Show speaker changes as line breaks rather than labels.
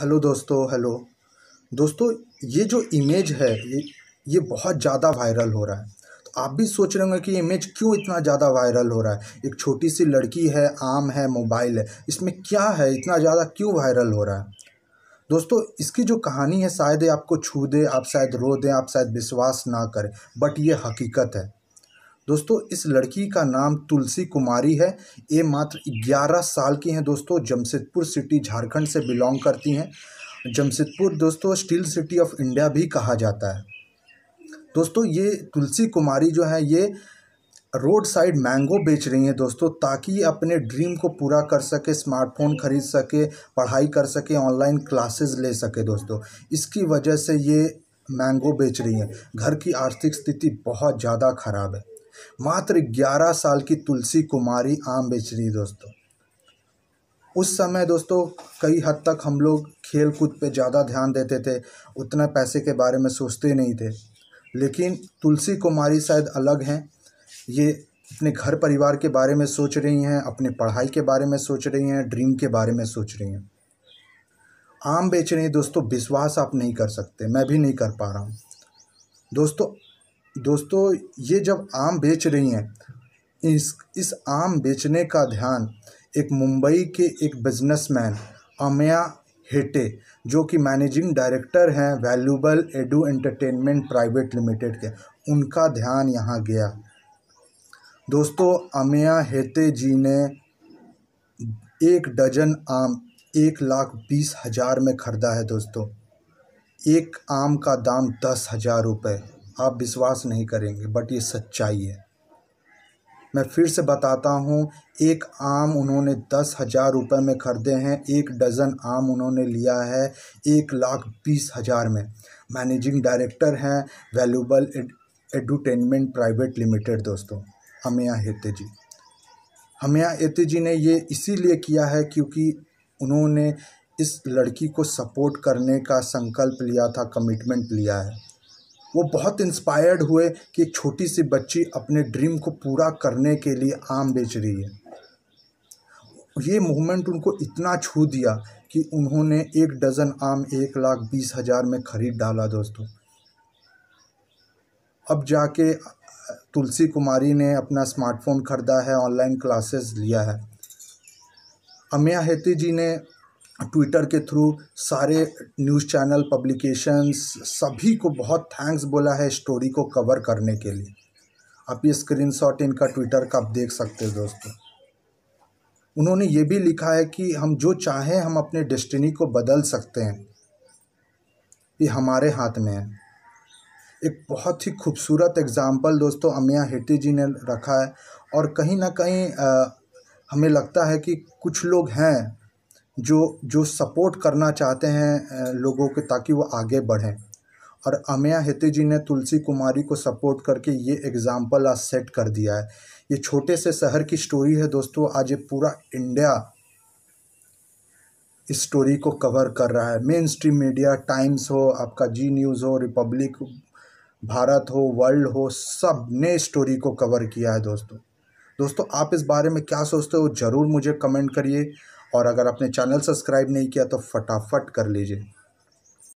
hello दोस्तों hello दोस्तों ये जो इमेज है ये ये बहुत ज़्यादा वायरल हो रहा है तो आप भी सोच रहे होंगे कि इमेज क्यों इतना ज़्यादा वायरल हो रहा है एक छोटी सी लड़की है आम है मोबाइल है इसमें क्या है इतना ज़्यादा क्यों वायरल हो रहा है दोस्तों इसकी जो कहानी है शायद आपको छू दे आप शायद रो दें आप शायद विश्वास ना करें बट ये हकीकत है दोस्तों इस लड़की का नाम तुलसी कुमारी है ये मात्र 11 साल की हैं दोस्तों जमशेदपुर सिटी झारखंड से बिलोंग करती हैं जमशेदपुर दोस्तों स्टील सिटी ऑफ इंडिया भी कहा जाता है दोस्तों ये तुलसी कुमारी जो है ये रोड साइड मैंगो बेच रही हैं दोस्तों ताकि अपने ड्रीम को पूरा कर सके स्मार्टफोन खरीद सके पढ़ाई कर सके ऑनलाइन क्लासेस ले सके दोस्तों इसकी वजह से ये मैंगो बेच रही हैं घर की आर्थिक स्थिति बहुत ज़्यादा ख़राब है मात्र 11 साल की तुलसी कुमारी आम बेच रही दोस्तों उस समय दोस्तों कई हद तक हम लोग खेल कूद पर ज़्यादा ध्यान देते थे उतना पैसे के बारे में सोचते नहीं थे लेकिन तुलसी कुमारी शायद अलग हैं ये अपने घर परिवार के बारे में सोच रही हैं अपने पढ़ाई के बारे में सोच रही हैं ड्रीम के बारे में सोच रही हैं आम बेच रही दोस्तों विश्वास आप नहीं कर सकते मैं भी नहीं कर पा रहा हूँ दोस्तों दोस्तों ये जब आम बेच रही हैं इस इस आम बेचने का ध्यान एक मुंबई के एक बिजनेसमैन अमया हेटे जो कि मैनेजिंग डायरेक्टर हैं valuable edu entertainment private limited के उनका ध्यान यहाँ गया दोस्तों अमया हेते जी ने एक डजन आम एक लाख बीस हज़ार में ख़रीदा है दोस्तों एक आम का दाम दस हज़ार रुपये आप विश्वास नहीं करेंगे बट ये सच्चाई है मैं फिर से बताता हूँ एक आम उन्होंने दस हज़ार रुपये में ख़रीदे हैं एक डज़न आम उन्होंने लिया है एक लाख बीस हज़ार में मैनेजिंग डायरेक्टर हैं वैल्यूबल एडुटेनमेंट प्राइवेट लिमिटेड दोस्तों हमिया हेते जी हमिया हेते जी ने ये इसीलिए किया है क्योंकि उन्होंने इस लड़की को सपोर्ट करने का संकल्प लिया था कमिटमेंट लिया है वो बहुत इंस्पायर्ड हुए कि एक छोटी सी बच्ची अपने ड्रीम को पूरा करने के लिए आम बेच रही है ये मूवमेंट उनको इतना छू दिया कि उन्होंने एक डज़न आम एक लाख बीस हज़ार में ख़रीद डाला दोस्तों अब जाके तुलसी कुमारी ने अपना स्मार्टफोन खरीदा है ऑनलाइन क्लासेस लिया है अमिया हेती जी ने ट्विटर के थ्रू सारे न्यूज़ चैनल पब्लिकेशंस सभी को बहुत थैंक्स बोला है स्टोरी को कवर करने के लिए आप ये स्क्रीनशॉट इनका ट्विटर का आप देख सकते हैं दोस्तों उन्होंने ये भी लिखा है कि हम जो चाहें हम अपने डेस्टिनी को बदल सकते हैं ये हमारे हाथ में है एक बहुत ही खूबसूरत एग्जाम्पल दोस्तों अमिया हेटी जी ने रखा है और कहीं ना कहीं आ, हमें लगता है कि कुछ लोग हैं जो जो सपोर्ट करना चाहते हैं लोगों के ताकि वो आगे बढ़ें और अमेया हेते जी ने तुलसी कुमारी को सपोर्ट करके ये एग्ज़ाम्पल आज सेट कर दिया है ये छोटे से शहर की स्टोरी है दोस्तों आज ये पूरा इंडिया इस स्टोरी को कवर कर रहा है मेन स्ट्रीम मीडिया टाइम्स हो आपका जी न्यूज़ हो रिपब्लिक भारत हो वर्ल्ड हो सब ने स्टोरी को कवर किया है दोस्तों दोस्तों आप इस बारे में क्या सोचते हो ज़रूर मुझे कमेंट करिए और अगर आपने चैनल सब्सक्राइब नहीं किया तो फटाफट कर लीजिए